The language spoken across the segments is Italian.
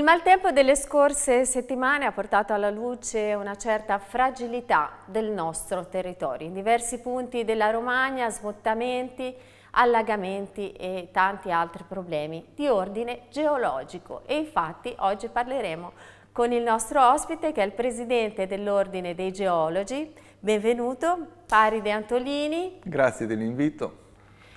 Il maltempo delle scorse settimane ha portato alla luce una certa fragilità del nostro territorio. In diversi punti della Romagna, smottamenti, allagamenti e tanti altri problemi di ordine geologico. E infatti oggi parleremo con il nostro ospite che è il presidente dell'Ordine dei Geologi. Benvenuto, Paride Antolini. Grazie dell'invito.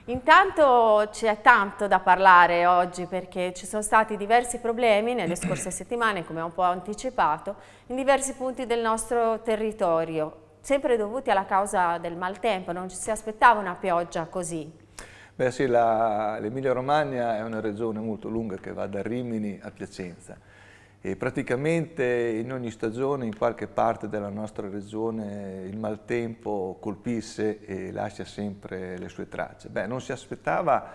Intanto c'è tanto da parlare oggi perché ci sono stati diversi problemi nelle scorse settimane, come ho un po' anticipato, in diversi punti del nostro territorio, sempre dovuti alla causa del maltempo, non ci si aspettava una pioggia così. Beh sì, l'Emilia Romagna è una regione molto lunga che va da Rimini a Piacenza e praticamente in ogni stagione in qualche parte della nostra regione il maltempo colpisce e lascia sempre le sue tracce. Beh, non si aspettava,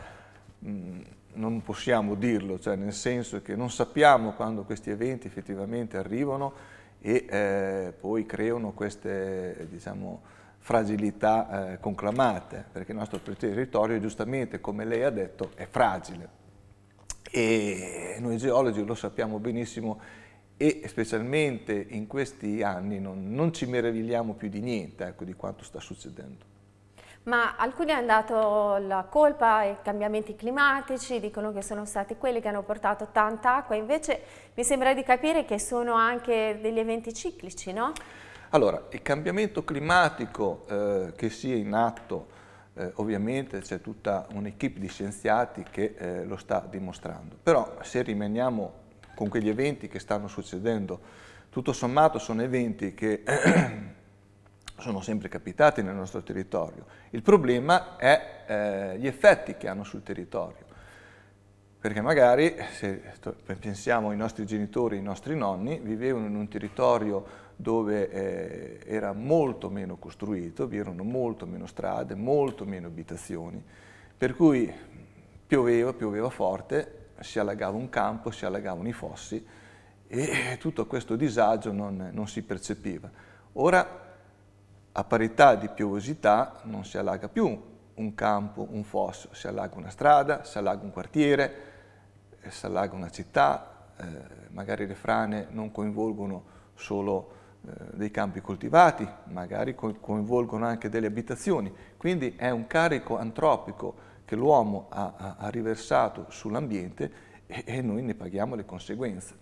non possiamo dirlo, cioè nel senso che non sappiamo quando questi eventi effettivamente arrivano e eh, poi creano queste, diciamo, fragilità eh, conclamate, perché il nostro territorio giustamente, come lei ha detto, è fragile, e noi geologi lo sappiamo benissimo e specialmente in questi anni non, non ci meravigliamo più di niente ecco, di quanto sta succedendo. Ma alcuni hanno dato la colpa ai cambiamenti climatici, dicono che sono stati quelli che hanno portato tanta acqua, invece mi sembra di capire che sono anche degli eventi ciclici, no? Allora, il cambiamento climatico eh, che sia in atto eh, ovviamente c'è tutta un'equipe di scienziati che eh, lo sta dimostrando. Però se rimaniamo con quegli eventi che stanno succedendo, tutto sommato sono eventi che sono sempre capitati nel nostro territorio. Il problema è eh, gli effetti che hanno sul territorio. Perché magari, se pensiamo ai nostri genitori, ai nostri nonni, vivevano in un territorio dove eh, era molto meno costruito, vi erano molto meno strade, molto meno abitazioni, per cui pioveva, pioveva forte, si allagava un campo, si allagavano i fossi e tutto questo disagio non, non si percepiva. Ora, a parità di piovosità, non si allaga più un campo, un fosso, si allaga una strada, si allaga un quartiere, eh, si allaga una città, eh, magari le frane non coinvolgono solo eh, dei campi coltivati, magari coinvolgono anche delle abitazioni, quindi è un carico antropico che l'uomo ha, ha riversato sull'ambiente e, e noi ne paghiamo le conseguenze.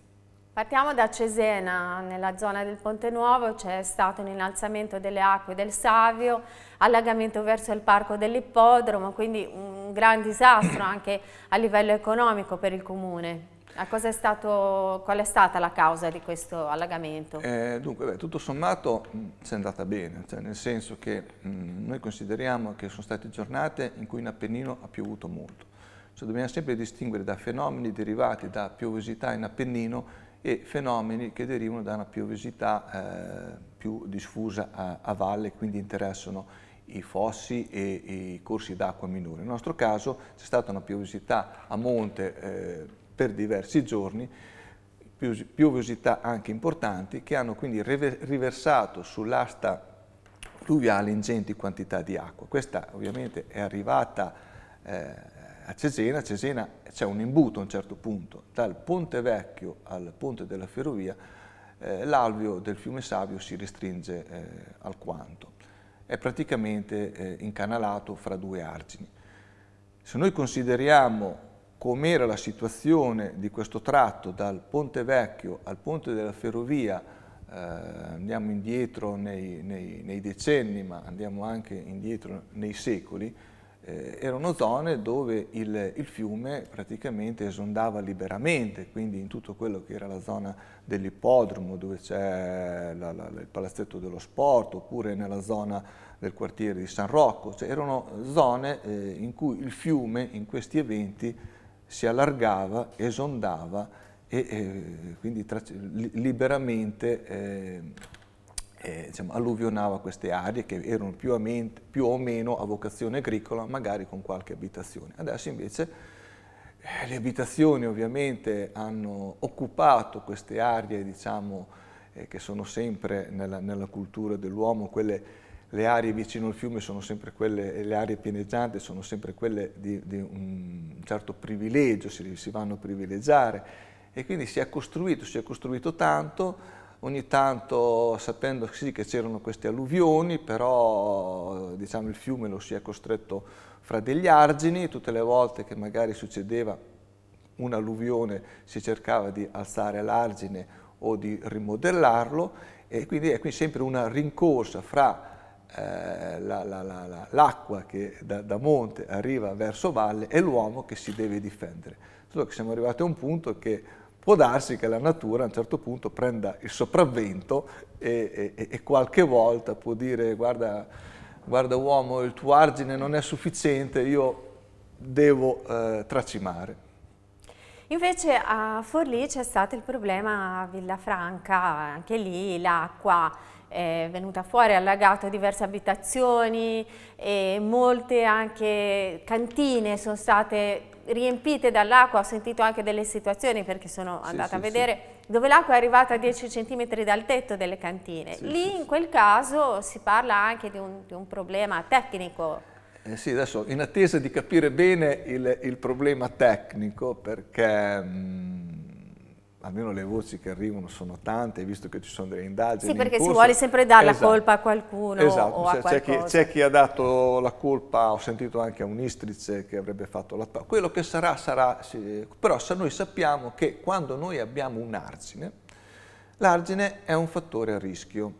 Partiamo da Cesena, nella zona del Ponte Nuovo c'è stato un innalzamento delle acque del Savio, allagamento verso il parco dell'ippodromo, quindi un gran disastro anche a livello economico per il comune. È stato, qual è stata la causa di questo allagamento? Eh, dunque, beh, tutto sommato si è andata bene, cioè nel senso che mh, noi consideriamo che sono state giornate in cui in Appennino ha piovuto molto. Cioè, dobbiamo sempre distinguere da fenomeni derivati da piovosità in Appennino e fenomeni che derivano da una piovosità eh, più diffusa a, a valle, quindi interessano i fossi e i corsi d'acqua minori. Nel nostro caso c'è stata una piovosità a monte eh, per diversi giorni, piovosità anche importanti, che hanno quindi riversato sull'asta fluviale ingenti quantità di acqua. Questa ovviamente è arrivata eh, a Cesena, a Cesena c'è un imbuto a un certo punto, dal Ponte Vecchio al Ponte della Ferrovia, eh, l'alveo del fiume Savio si restringe eh, alquanto, è praticamente eh, incanalato fra due argini. Se noi consideriamo com'era la situazione di questo tratto dal Ponte Vecchio al Ponte della Ferrovia, eh, andiamo indietro nei, nei, nei, decenni, ma andiamo anche indietro nei secoli, eh, erano zone dove il, il, fiume praticamente esondava liberamente, quindi in tutto quello che era la zona dell'ippodromo dove c'è il palazzetto dello sport, oppure nella zona del quartiere di San Rocco, cioè erano zone eh, in cui il fiume in questi eventi si allargava, esondava e eh, quindi liberamente eh, eh, diciamo, alluvionava queste aree che erano più o, più o, meno a vocazione agricola, magari con qualche abitazione. Adesso invece eh, le abitazioni ovviamente hanno occupato queste aree diciamo, eh, che sono sempre nella, nella cultura dell'uomo, quelle le aree vicino al fiume sono sempre quelle, le aree pianeggianti sono sempre quelle di, di un, certo privilegio, si, si vanno a privilegiare e quindi si è costruito, si è costruito tanto, ogni tanto sapendo sì che c'erano queste alluvioni, però diciamo, il fiume lo si è costretto fra degli argini, tutte le volte che magari succedeva un'alluvione si cercava di alzare l'argine o di rimodellarlo e quindi è qui sempre una rincorsa fra eh, la, la, la, l'acqua che da, da, monte arriva verso valle è l'uomo che si deve difendere. Solo che siamo arrivati a un punto che può darsi che la natura a un certo punto prenda il sopravvento e, e, e qualche volta può dire guarda, guarda uomo il tuo argine non è sufficiente, io devo eh, tracimare. Invece a Forlì c'è stato il problema Villafranca, anche lì l'acqua è venuta fuori, ha allagato diverse abitazioni e molte anche cantine sono state riempite dall'acqua, ho sentito anche delle situazioni perché sono andata sì, a vedere sì. dove l'acqua è arrivata a 10 cm dal tetto delle cantine. Sì, Lì in quel caso si parla anche di un, di un problema tecnico eh sì, adesso in attesa di capire bene il, il problema tecnico, perché mh, mm, almeno le voci che arrivano sono tante, visto che ci sono delle indagini. Sì, perché si vuole sempre dare esatto. la colpa a qualcuno. Esatto, c'è, chi, chi, ha dato la colpa, ho sentito anche a un istrice che avrebbe fatto la colpa. Quello che sarà, sarà, sì. però noi sappiamo che quando noi abbiamo un argine, l'argine è un fattore a rischio,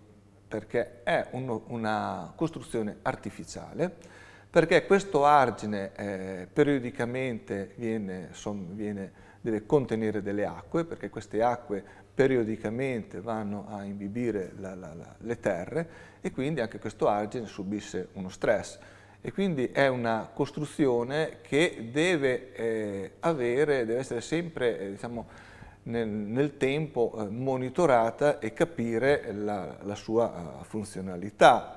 perché è uno, una costruzione artificiale perché questo argine eh, periodicamente viene, son, viene, deve contenere delle acque, perché queste acque periodicamente vanno a imbibire la, la, la, le terre e quindi anche questo argine subisce uno stress e quindi è una costruzione che deve eh, avere, deve essere sempre eh, diciamo, nel, nel, tempo eh, monitorata e capire la, la sua eh, funzionalità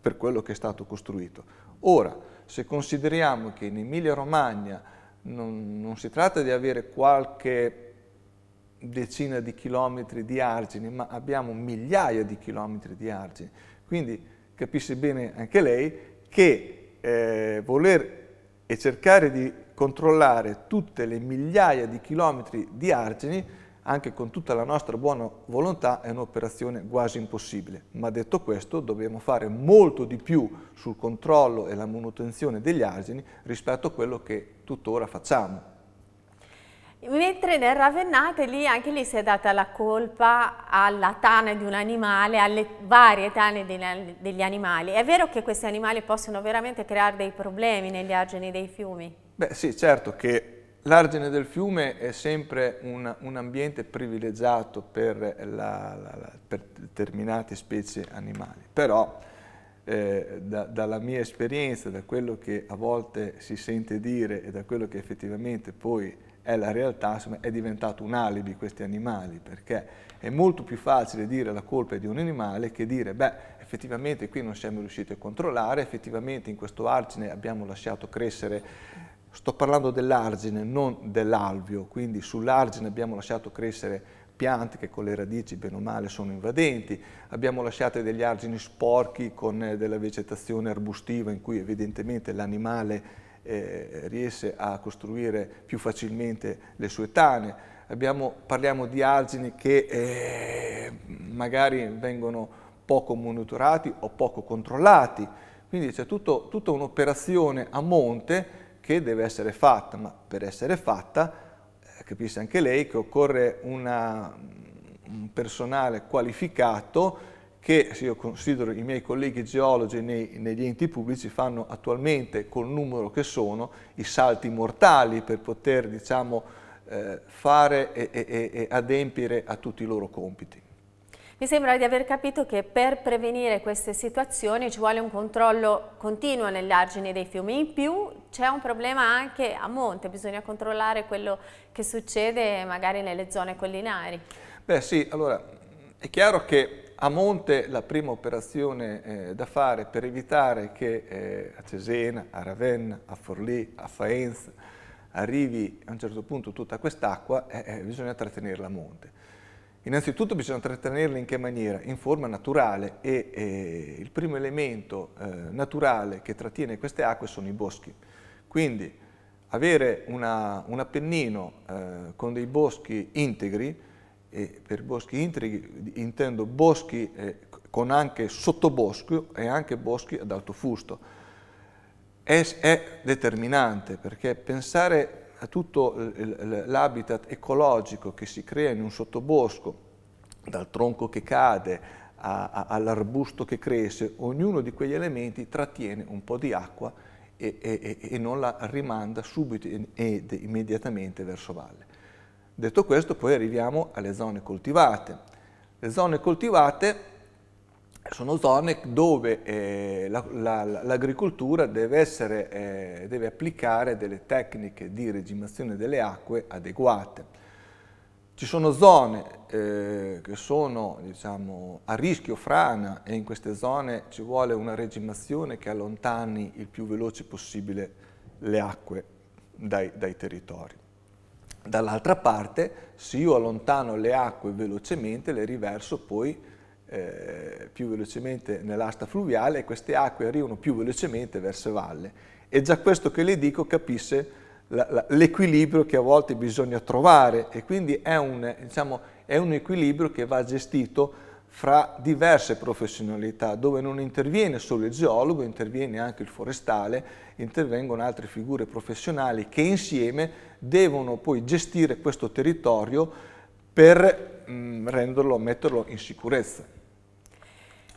per quello che è stato costruito. Ora, se consideriamo che in Emilia-Romagna non, non si tratta di avere qualche decina di chilometri di argini, ma abbiamo migliaia di chilometri di argini. Quindi capisce bene anche lei che eh, voler e cercare di controllare tutte le migliaia di chilometri di argini anche con tutta la nostra buona volontà è un'operazione quasi impossibile. Ma detto questo dobbiamo fare molto di più sul controllo e la manutenzione degli asini rispetto a quello che tuttora facciamo. Mentre nel Ravennate lì anche lì si è data la colpa alla tana di un animale, alle varie tane degli animali. È vero che questi animali possono veramente creare dei problemi negli argini dei fiumi? Beh sì, certo che L'argine del fiume è sempre un, un ambiente privilegiato per, la, la, la, per, determinate specie animali, però eh, da, dalla mia esperienza, da quello che a volte si sente dire e da quello che effettivamente poi è la realtà, insomma, è diventato un alibi questi animali, perché è molto più facile dire la colpa è di un animale che dire, beh, effettivamente qui non siamo riusciti a controllare, effettivamente in questo argine abbiamo lasciato crescere sto parlando dell'argine, non dell'alvio, quindi sull'argine abbiamo lasciato crescere piante che con le radici bene o male sono invadenti, abbiamo lasciato degli argini sporchi con eh, della vegetazione arbustiva in cui evidentemente l'animale eh, riesce a costruire più facilmente le sue tane, abbiamo, parliamo di argini che eh, magari vengono poco monitorati o poco controllati, quindi c'è tutta un'operazione a monte che deve essere fatta, ma per essere fatta eh, capisce anche lei che occorre una, mm, un personale qualificato che se io considero i miei colleghi geologi nei, negli enti pubblici fanno attualmente col numero che sono i salti mortali per poter diciamo, eh, fare e, e, e adempiere a tutti i loro compiti. Mi sembra di aver capito che per prevenire queste situazioni ci vuole un controllo continuo negli argini dei fiumi, in più c'è un problema anche a monte, bisogna controllare quello che succede magari nelle zone collinari. Beh sì, allora è chiaro che a monte la prima operazione eh, da fare per evitare che eh, a Cesena, a Ravenna, a Forlì, a Faenza arrivi a un certo punto tutta quest'acqua, eh, eh bisogna trattenerla a monte. Innanzitutto bisogna trattenerle in che maniera? In forma naturale e eh, il primo elemento eh, naturale che trattiene queste acque sono i boschi. Quindi avere una, un appennino eh, con dei boschi integri, e per boschi integri intendo boschi eh, con anche sottobosco e anche boschi ad alto fusto, è, è determinante perché pensare tutto eh, l'habitat ecologico che si crea in un sottobosco, dal tronco che cade all'arbusto che cresce, ognuno di quegli elementi trattiene un po' di acqua e, e, e non la rimanda subito ed immediatamente verso valle. Detto questo poi arriviamo alle zone coltivate. Le zone coltivate sono zone dove eh, l'agricoltura la, la, deve, eh, deve, applicare delle tecniche di regimazione delle acque adeguate. Ci sono zone eh, che sono diciamo, a rischio frana e in queste zone ci vuole una regimazione che allontani il più veloce possibile le acque dai, dai territori. Dall'altra parte, se io allontano le acque velocemente, le riverso poi eh, più velocemente nell'asta fluviale e queste acque arrivano più velocemente verso valle. E già questo che le dico capisce l'equilibrio che a volte bisogna trovare e quindi è un, diciamo, è un equilibrio che va gestito fra diverse professionalità, dove non interviene solo il geologo, interviene anche il forestale, intervengono altre figure professionali che insieme devono poi gestire questo territorio per mh, mm, renderlo, metterlo in sicurezza.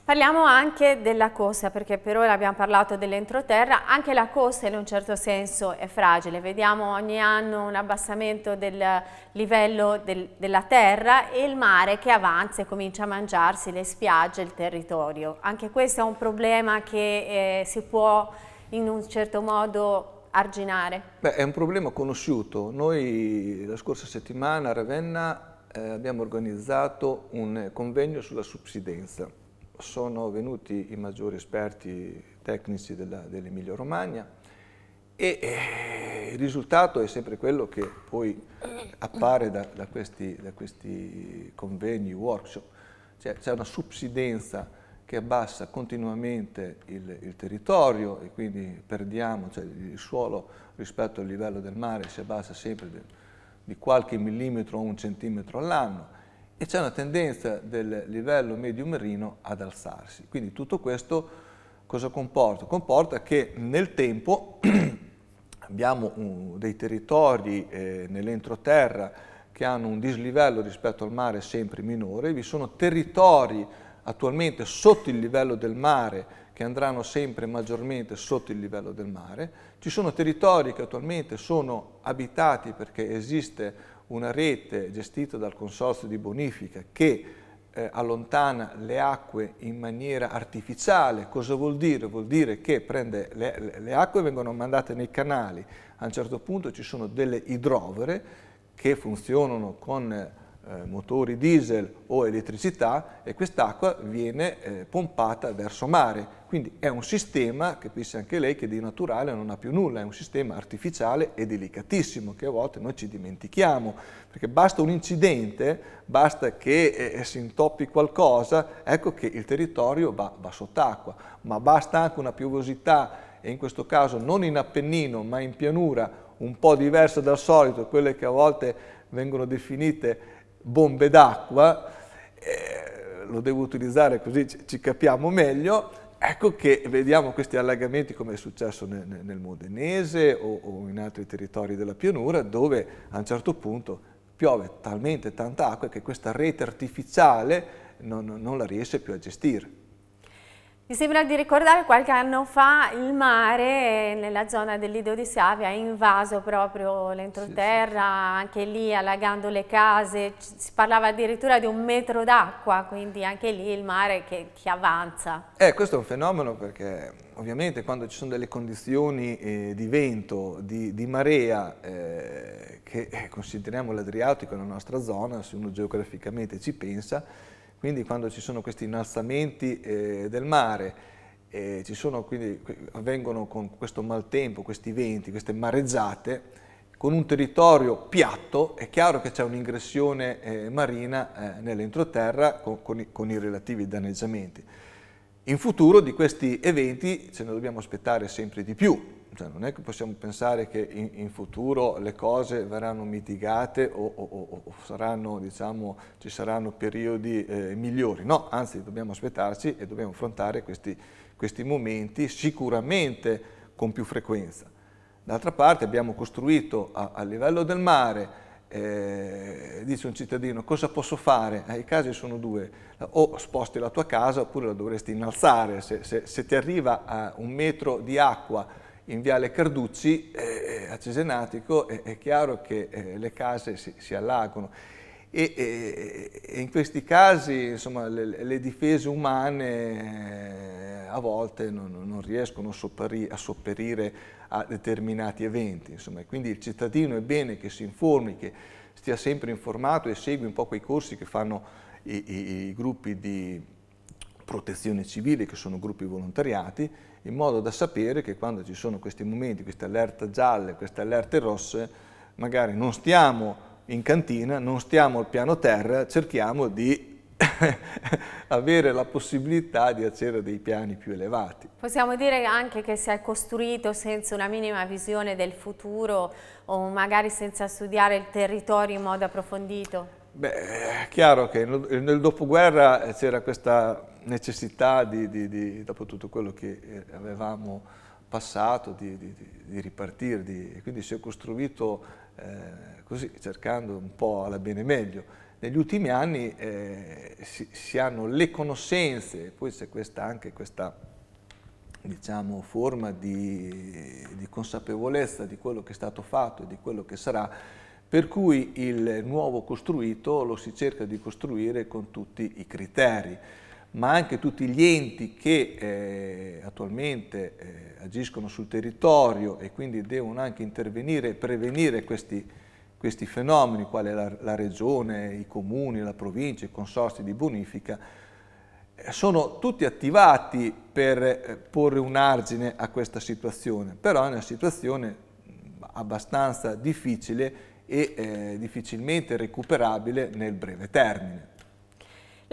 Parliamo anche della costa, perché per ora abbiamo parlato dell'entroterra, anche la costa in un certo senso è fragile, vediamo ogni anno un abbassamento del livello del, della terra e il mare che avanza e comincia a mangiarsi le spiagge, e il territorio. Anche questo è un problema che eh, si può in un certo modo arginare? Beh, è un problema conosciuto. Noi la scorsa settimana a Ravenna eh, abbiamo organizzato un convegno sulla subsidenza sono venuti i maggiori esperti tecnici dell'Emilia Romagna e eh, il risultato è sempre quello che poi appare da, da, questi, da questi, convegni, workshop, c'è una subsidenza che abbassa continuamente il, il, territorio e quindi perdiamo, cioè il suolo rispetto al livello del mare si abbassa sempre di, di qualche millimetro o un centimetro all'anno e c'è una tendenza del livello medio marino ad alzarsi. Quindi tutto questo cosa comporta? Comporta che nel tempo abbiamo un, dei territori eh, nell'entroterra che hanno un dislivello rispetto al mare sempre minore, vi sono territori attualmente sotto il livello del mare che andranno sempre maggiormente sotto il livello del mare, ci sono territori che attualmente sono abitati perché esiste una rete gestita dal Consorzio di Bonifica che eh, allontana le acque in maniera artificiale. Cosa vuol dire? Vuol dire che prende le, le acque vengono mandate nei canali, a un certo punto ci sono delle idrovere che funzionano con eh, eh, motori diesel o elettricità e quest'acqua viene eh, pompata verso mare. Quindi è un sistema, capisce anche lei, che di naturale non ha più nulla, è un sistema artificiale e delicatissimo che a volte noi ci dimentichiamo, perché basta un incidente, basta che eh, eh si intoppi qualcosa, ecco che il territorio va, va sott'acqua, ma basta anche una piovosità e in questo caso non in Appennino ma in pianura un po' diversa dal solito, quelle che a volte vengono definite bombe d'acqua, eh, lo devo utilizzare così ci capiamo meglio, Ecco che vediamo questi allagamenti come è successo nel, nel Modenese o, o, in altri territori della pianura dove a un certo punto piove talmente tanta acqua che questa rete artificiale non, non la riesce più a gestire. Mi sembra di ricordare qualche anno fa il mare nella zona del di Savia ha invaso proprio l'entroterra, sì, sì. anche lì allagando le case, si parlava addirittura di un metro d'acqua, quindi anche lì il mare che, che, avanza. Eh, questo è un fenomeno perché ovviamente quando ci sono delle condizioni eh, di vento, di, di marea, eh, che eh, consideriamo l'Adriatico la nostra zona, se uno geograficamente ci pensa, quindi quando ci sono questi innalzamenti eh, del mare, eh, ci sono, quindi, avvengono con questo maltempo, questi venti, queste mareggiate, con un territorio piatto è chiaro che c'è un'ingressione eh, marina eh, nell'entroterra con, con, con, i, relativi danneggiamenti. In futuro di questi eventi ce ne dobbiamo aspettare sempre di più, cioè non è che possiamo pensare che in, in futuro le cose verranno mitigate o, o, o saranno, diciamo, ci saranno periodi eh, migliori, no, anzi dobbiamo aspettarci e dobbiamo affrontare questi, questi momenti sicuramente con più frequenza. D'altra parte abbiamo costruito a, a livello del mare, eh, dice un cittadino cosa posso fare? Eh, I casi sono due, o sposti la tua casa oppure la dovresti innalzare, se, se, se ti arriva a un metro di acqua in Viale Carducci eh, eh a Cesenatico eh, è chiaro che eh, le case si, si allagano e, e, eh, e, in questi casi insomma, le, le, difese umane eh, a volte non, non riescono sopperi, a sopperire a determinati eventi. Insomma. Quindi il cittadino è bene che si informi, che stia sempre informato e segua un po' quei corsi che fanno i, i, i gruppi di protezione civile, che sono gruppi volontariati, in modo da sapere che quando ci sono questi momenti, queste allerte gialle, queste allerte rosse, magari non stiamo in cantina, non stiamo al piano terra, cerchiamo di avere la possibilità di accedere a dei piani più elevati. Possiamo dire anche che si è costruito senza una minima visione del futuro o magari senza studiare il territorio in modo approfondito? Beh, è chiaro che nel dopoguerra c'era questa necessità di, di, di, dopo tutto quello che eh, avevamo passato, di, di ripartire. e quindi si è costruito eh, così, cercando un po' alla bene meglio. Negli ultimi anni eh, si, si, hanno le conoscenze, poi c'è questa, anche questa diciamo, forma di consapevolezza di quello che è stato fatto e di quello che sarà, per cui il nuovo costruito lo si cerca di costruire con tutti i criteri ma anche tutti gli enti che eh, attualmente eh, agiscono sul territorio e quindi devono anche intervenire e prevenire questi, questi fenomeni, quale la, la, regione, i comuni, la provincia, i consorsi di bonifica, eh, sono tutti attivati per eh, porre un argine a questa situazione, però è una situazione abbastanza difficile e eh, difficilmente recuperabile nel breve termine.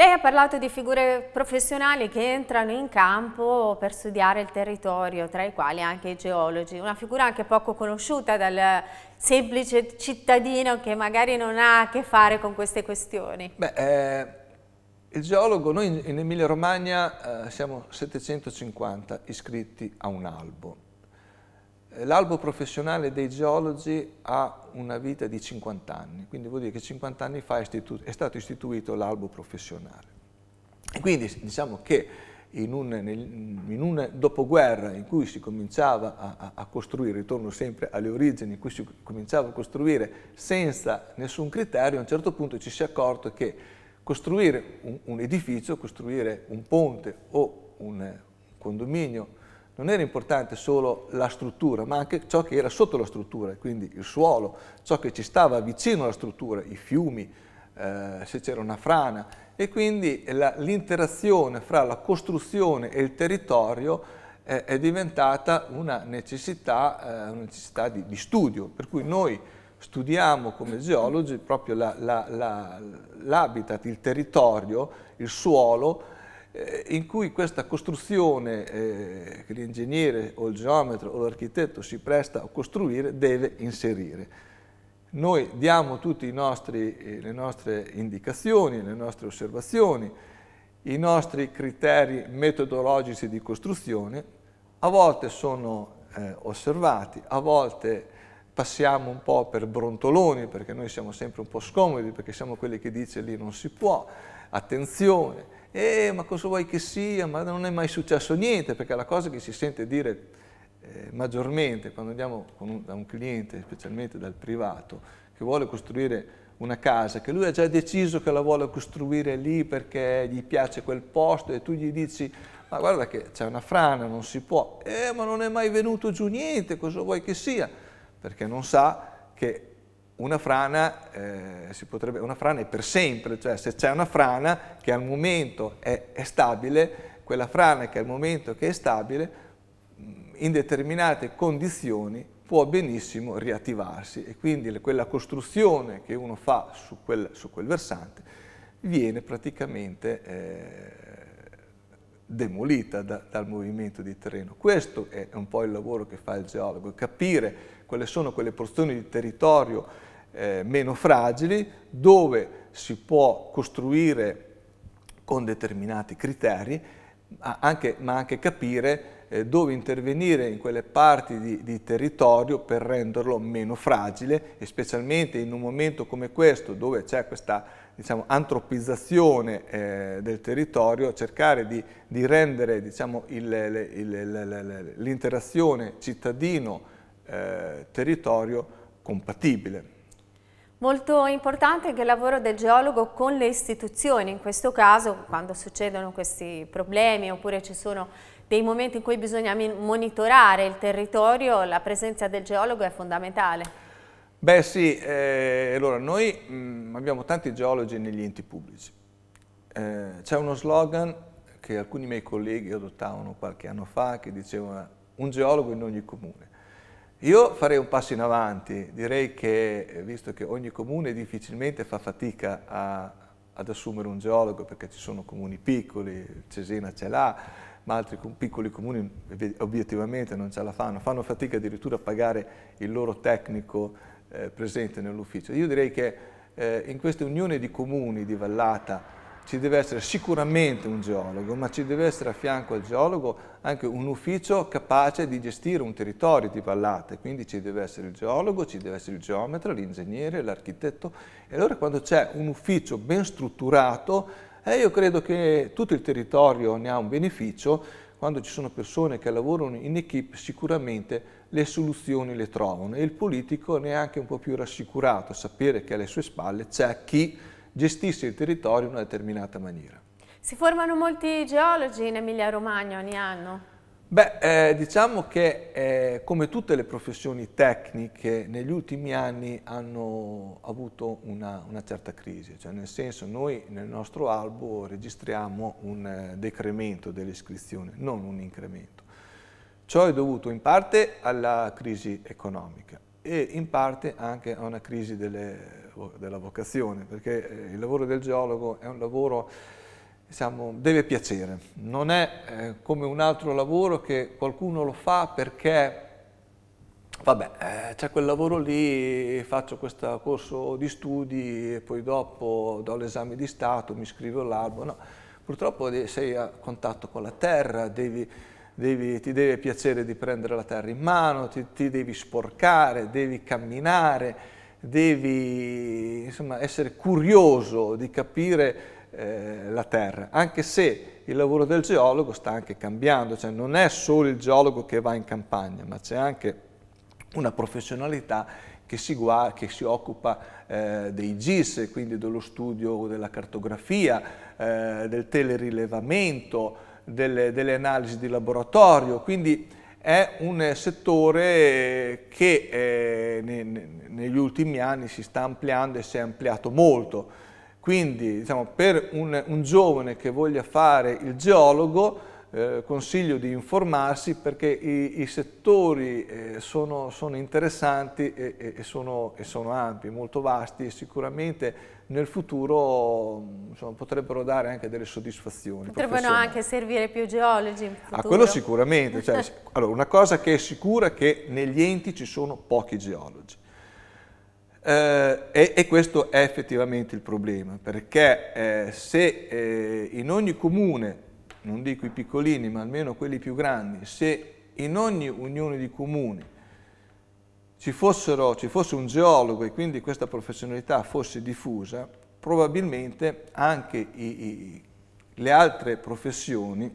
Lei ha parlato di figure professionali che entrano in campo per studiare il territorio, tra i quali anche i geologi, una figura anche poco conosciuta dal semplice cittadino che magari non ha a che fare con queste questioni. Beh, eh, il geologo, noi in Emilia Romagna eh, siamo 750 iscritti a un albo. Eh, l'albo professionale dei geologi ha una vita di 50 anni, quindi vuol dire che 50 anni fa è, è stato istituito l'albo professionale. E quindi diciamo che in un, nel, in un, dopoguerra in cui si cominciava a, a, costruire, ritorno sempre alle origini, in cui si cominciava a costruire senza nessun criterio, a un certo punto ci si è accorto che costruire un, un edificio, costruire un ponte o un condominio non era importante solo la struttura, ma anche ciò che era sotto la struttura, quindi il suolo, ciò che ci stava vicino alla struttura, i fiumi, eh, se c'era una frana. E quindi l'interazione fra la costruzione e il territorio eh, è diventata una necessità, eh, una necessità di, di, studio, per cui noi studiamo come geologi proprio l'habitat, la, la, la, il territorio, il suolo, eh, in cui questa costruzione eh, che l'ingegnere o il geometro o l'architetto si presta a costruire deve inserire. Noi diamo tutte eh, le nostre indicazioni, le nostre osservazioni, i nostri criteri metodologici di costruzione, a volte sono eh, osservati, a volte passiamo un po' per brontoloni perché noi siamo sempre un po' scomodi perché siamo quelli che dice lì non si può, attenzione, eh, ma cosa vuoi che sia, ma non è mai successo niente, perché la cosa che si sente dire eh, maggiormente quando andiamo un, da un cliente, specialmente dal privato, che vuole costruire una casa, che lui ha già deciso che la vuole costruire lì perché gli piace quel posto e tu gli dici ma guarda che c'è una frana, non si può, eh ma non è mai venuto giù niente, cosa vuoi che sia? Perché non sa che una frana, eh, potrebbe, una frana, è per sempre, cioè se c'è una frana che al momento è, è, stabile, quella frana che al momento che è stabile, in determinate condizioni può benissimo riattivarsi e quindi quella costruzione che uno fa su quel, su quel versante viene praticamente eh, demolita da, dal movimento di terreno. Questo è un po' il lavoro che fa il geologo, capire quali sono quelle porzioni di territorio eh, meno fragili, dove si può costruire con determinati criteri, ma anche, ma anche capire eh, dove intervenire in quelle parti di, di, territorio per renderlo meno fragile e specialmente in un momento come questo dove c'è questa diciamo, antropizzazione eh, del territorio, cercare di, di rendere diciamo, l'interazione cittadino-territorio eh, compatibile. Molto importante anche il lavoro del geologo con le istituzioni, in questo caso quando succedono questi problemi oppure ci sono dei momenti in cui bisogna monitorare il territorio, la presenza del geologo è fondamentale. Beh sì, eh, allora noi mh, mm, abbiamo tanti geologi negli enti pubblici. Eh, C'è uno slogan che alcuni miei colleghi adottavano qualche anno fa che diceva un geologo in ogni comune. Io farei un passo in avanti, direi che eh, visto che ogni comune difficilmente fa fatica a, ad assumere un geologo perché ci sono comuni piccoli, Cesena ce l'ha, ma altri piccoli comuni obiettivamente non ce la fanno, fanno fatica addirittura a pagare il loro tecnico eh, presente nell'ufficio. Io direi che eh, in questa unione di comuni di vallata ci deve essere sicuramente un geologo, ma ci deve essere a fianco al geologo anche un ufficio capace di gestire un territorio di vallate, quindi ci deve essere il geologo, ci deve essere il geometra, l'ingegnere, l'architetto. E allora quando c'è un ufficio ben strutturato, eh, io credo che tutto il territorio ne ha un beneficio, quando ci sono persone che lavorano in equip sicuramente le soluzioni le trovano e il politico ne è anche un po' più rassicurato, sapere che alle sue spalle c'è chi gestisse il territorio in una determinata maniera. Si formano molti geologi in Emilia-Romagna ogni anno? Beh, eh, diciamo che eh, come tutte le professioni tecniche negli ultimi anni hanno avuto una, una certa crisi, cioè nel senso noi nel nostro albo registriamo un eh, decremento dell'iscrizione, non un incremento. Ciò è dovuto in parte alla crisi economica e in parte anche a una crisi delle della vocazione, perché eh, il lavoro del geologo è un lavoro diciamo, deve piacere, non è eh, come un altro lavoro che qualcuno lo fa perché vabbè, eh, c'è quel lavoro lì, faccio questo corso di studi e poi dopo do l'esame di Stato, mi scrivo all'albo, no. Purtroppo sei a contatto con la terra, devi, devi, ti deve piacere di prendere la terra in mano, ti, ti devi sporcare, devi camminare, devi insomma, essere curioso di capire eh, la terra, anche se il lavoro del geologo sta anche cambiando, cioè non è solo il geologo che va in campagna, ma c'è anche una professionalità che si, che si occupa eh, dei GIS, quindi dello studio della cartografia, eh, del telerilevamento, delle, delle, analisi di laboratorio, quindi è un settore che eh, negli ultimi anni si sta ampliando e si è ampliato molto. Quindi diciamo, per un, un giovane che voglia fare il geologo eh, consiglio di informarsi perché i, i settori eh, sono, sono, interessanti e, e, sono, e, sono, ampi, molto vasti e sicuramente nel futuro mm, insomma, potrebbero dare anche delle soddisfazioni. Potrebbero anche servire più geologi in futuro. Ah, quello sicuramente. Cioè, allora, una cosa che è sicura è che negli enti ci sono pochi geologi. Eh, e, e, questo è effettivamente il problema, perché eh, se eh, in ogni comune non dico i piccolini, ma almeno quelli più grandi, se in ogni unione di comuni ci, fossero, ci fosse un geologo e quindi questa professionalità fosse diffusa, probabilmente anche i, i, le altre professioni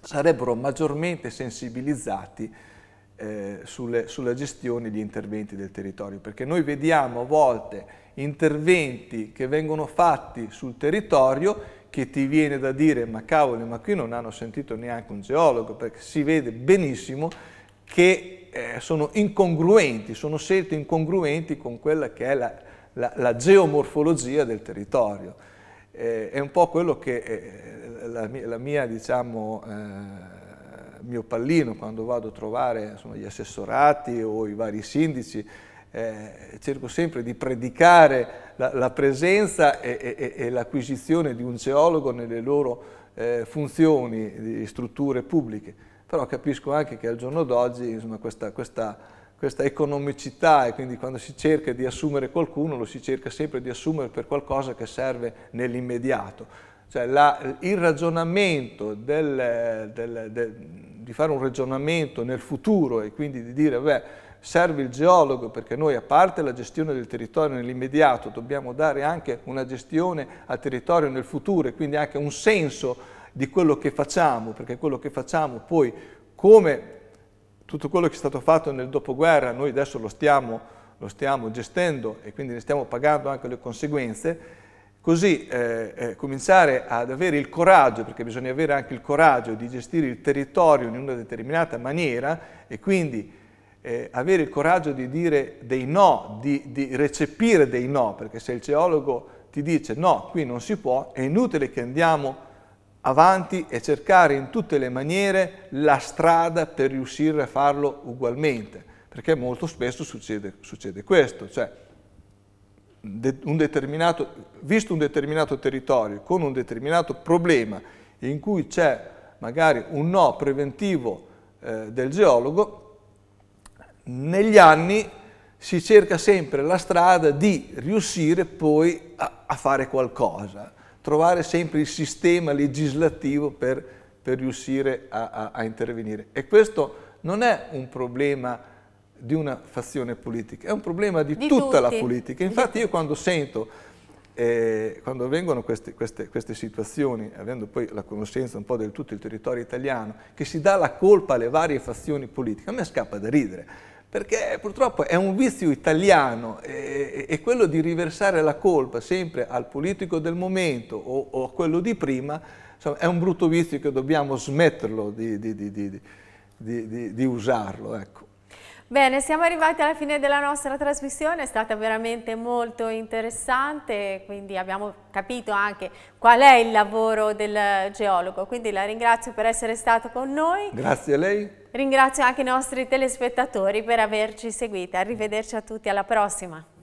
sarebbero maggiormente sensibilizzati eh, sulle, sulla gestione di interventi del territorio, perché noi vediamo a volte interventi che vengono fatti sul territorio che ti viene da dire ma cavoli ma qui non hanno sentito neanche un geologo perché si vede benissimo che eh, sono incongruenti, sono scelte incongruenti con quella che è la, la, la geomorfologia del territorio. Eh, è un po' quello che eh, la, la mia, diciamo, eh, mio pallino quando vado a trovare insomma, gli assessorati o i vari sindici, eh, cerco sempre di predicare la, la presenza e, e, e l'acquisizione di un geologo nelle loro eh, funzioni di strutture pubbliche, però capisco anche che al giorno d'oggi questa, questa, questa economicità e quindi quando si cerca di assumere qualcuno lo si cerca sempre di assumere per qualcosa che serve nell'immediato. Cioè la, il ragionamento del, del, del, di fare un ragionamento nel futuro e quindi di dire beh, serve il geologo perché noi a parte la gestione del territorio nell'immediato dobbiamo dare anche una gestione al territorio nel futuro e quindi anche un senso di quello che facciamo, perché quello che facciamo poi come tutto quello che è stato fatto nel dopoguerra noi adesso lo stiamo, lo stiamo gestendo e quindi ne stiamo pagando anche le conseguenze, così eh, eh, cominciare ad avere il coraggio, perché bisogna avere anche il coraggio di gestire il territorio in una determinata maniera e quindi eh, avere il coraggio di dire dei no, di, di, recepire dei no, perché se il geologo ti dice no, qui non si può, è inutile che andiamo avanti e cercare in tutte le maniere la strada per riuscire a farlo ugualmente, perché molto spesso succede, succede questo, cioè un visto un determinato territorio con un determinato problema in cui c'è magari un no preventivo eh, del geologo, negli anni si cerca sempre la strada di riuscire poi a, a fare qualcosa, trovare sempre il sistema legislativo per, per riuscire a, a, a intervenire. E questo non è un problema di una fazione politica, è un problema di, di tutta tutti. la politica. Infatti io quando sento, eh, quando avvengono queste, queste, queste, situazioni, avendo poi la conoscenza un po' del tutto il territorio italiano, che si dà la colpa alle varie fazioni politiche, a me scappa da ridere, perché purtroppo è un vizio italiano e, e, quello di riversare la colpa sempre al politico del momento o, o a quello di prima insomma, è un brutto vizio che dobbiamo smetterlo di, di, di, di usarlo. Ecco. Bene, siamo arrivati alla fine della nostra trasmissione, è stata veramente molto interessante, quindi abbiamo capito anche qual è il lavoro del geologo, quindi la ringrazio per essere stato con noi. Grazie a lei. Ringrazio anche i nostri telespettatori per averci seguito, arrivederci a tutti, alla prossima.